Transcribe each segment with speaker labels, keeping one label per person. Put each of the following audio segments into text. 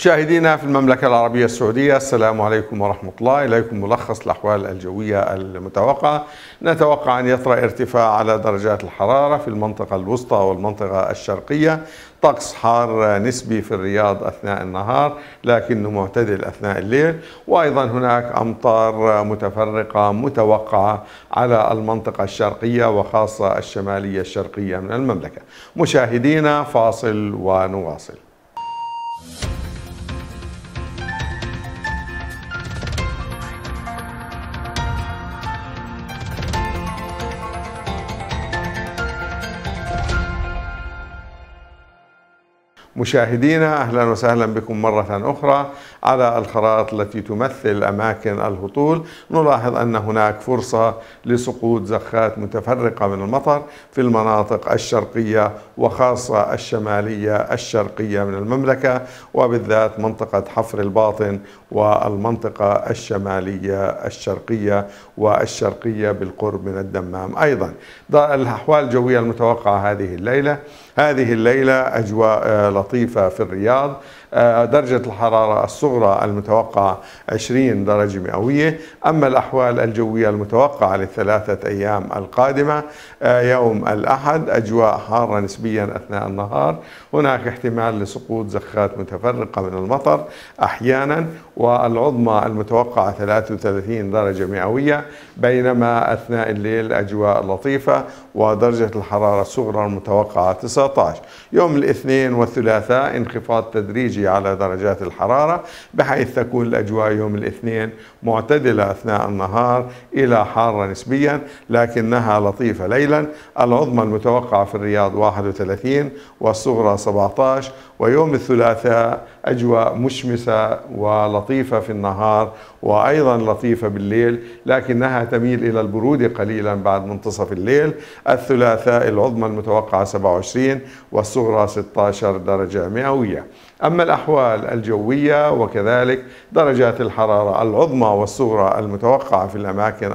Speaker 1: مشاهدينا في المملكة العربية السعودية السلام عليكم ورحمة الله إليكم ملخص الأحوال الجوية المتوقعة نتوقع أن يطرأ ارتفاع على درجات الحرارة في المنطقة الوسطى والمنطقة الشرقية طقس حار نسبي في الرياض أثناء النهار لكنه معتدل أثناء الليل وأيضا هناك أمطار متفرقة متوقعة على المنطقة الشرقية وخاصة الشمالية الشرقية من المملكة مشاهدينا فاصل ونواصل مشاهدينا اهلا وسهلا بكم مره اخرى على الخرائط التي تمثل اماكن الهطول نلاحظ ان هناك فرصه لسقوط زخات متفرقه من المطر في المناطق الشرقيه وخاصه الشماليه الشرقيه من المملكه وبالذات منطقه حفر الباطن والمنطقه الشماليه الشرقيه والشرقيه بالقرب من الدمام ايضا الاحوال الجويه المتوقعه هذه الليله هذه الليله اجواء آه، لطيفة في الرياض آه، درجة الحرارة الصغرى المتوقعة 20 درجة مئوية أما الأحوال الجوية المتوقعة للثلاثة أيام القادمة آه، يوم الأحد أجواء حارة نسبيا أثناء النهار هناك احتمال لسقوط زخات متفرقة من المطر أحيانا والعظمى المتوقعة 33 درجة مئوية بينما أثناء الليل أجواء لطيفة ودرجة الحرارة الصغرى المتوقعة 19 يوم الاثنين والثلاثاء الثلاثاء انخفاض تدريجي على درجات الحرارة بحيث تكون الأجواء يوم الاثنين معتدلة أثناء النهار إلى حارة نسبيا لكنها لطيفة ليلا العظمى المتوقعة في الرياض 31 والصغرى 17 ويوم الثلاثاء أجواء مشمسة ولطيفة في النهار وأيضا لطيفة بالليل لكنها تميل إلى البرودة قليلا بعد منتصف الليل الثلاثاء العظمى المتوقعة 27 والصغرى 16 درجة درجة مئوية أما الأحوال الجوية وكذلك درجات الحرارة العظمى والصغرى المتوقعة في الأماكن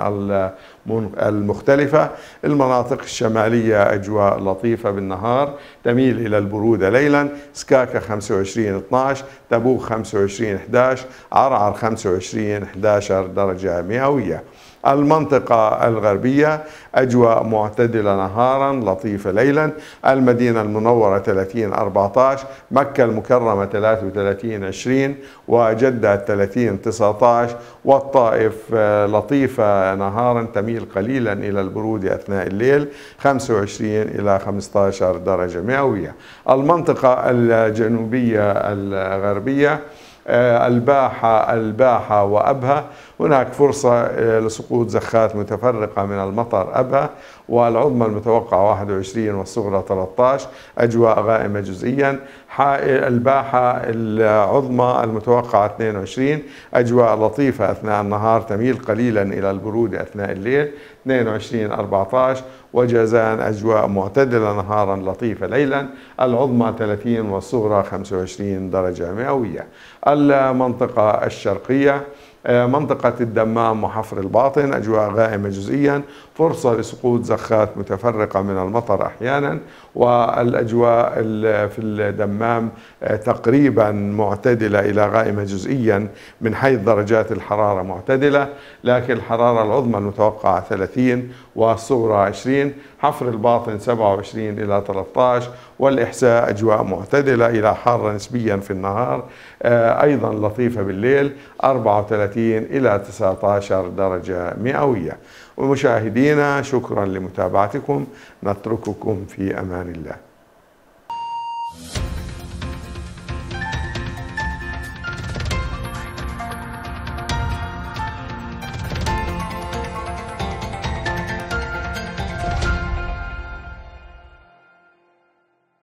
Speaker 1: المختلفة المناطق الشمالية أجواء لطيفة بالنهار تميل إلى البرودة ليلا سكاكا 25 12 تبوك 25 11 عرعر 25 11 درجة مئوية المنطقة الغربية أجواء معتدلة نهارا لطيفة ليلا المدينة المنورة 30 14 مكة المكرمة 33 20 وجدة 30 19 والطائف آه، لطيفة نهارا تميل قليلا إلى البرود أثناء الليل 25 إلى 15 درجة مئوية المنطقة الجنوبية الغربية آه، الباحة الباحة وأبها هناك فرصة آه، لسقوط زخات متفرقة من المطر أبها والعظمى المتوقعة 21 والصغرى 13 أجواء غائمة جزئيا الباحة العظمى المتوقعة 22 أجواء لطيفة أثناء النهار تميل قليلا إلى البرودة أثناء الليل 22 14 وجازان أجواء معتدلة نهارا لطيفة ليلا العظمى 30 والصغرى 25 درجة مئوية المنطقة الشرقية آه، منطقة الدمام وحفر الباطن أجواء غائمة جزئيا فرصة لسقوط زخات متفرقة من المطر أحيانا والأجواء في الدمام آه، تقريبا معتدلة إلى غائمة جزئيا من حيث درجات الحرارة معتدلة لكن الحرارة العظمى المتوقعة 30 والصغرى 20 حفر الباطن 27 إلى 13 والإحساء أجواء معتدلة إلى حارة نسبيا في النهار آه، أيضا لطيفة بالليل 34 إلى 19 درجة مئوية ومشاهدينا شكرا لمتابعتكم نترككم في أمان الله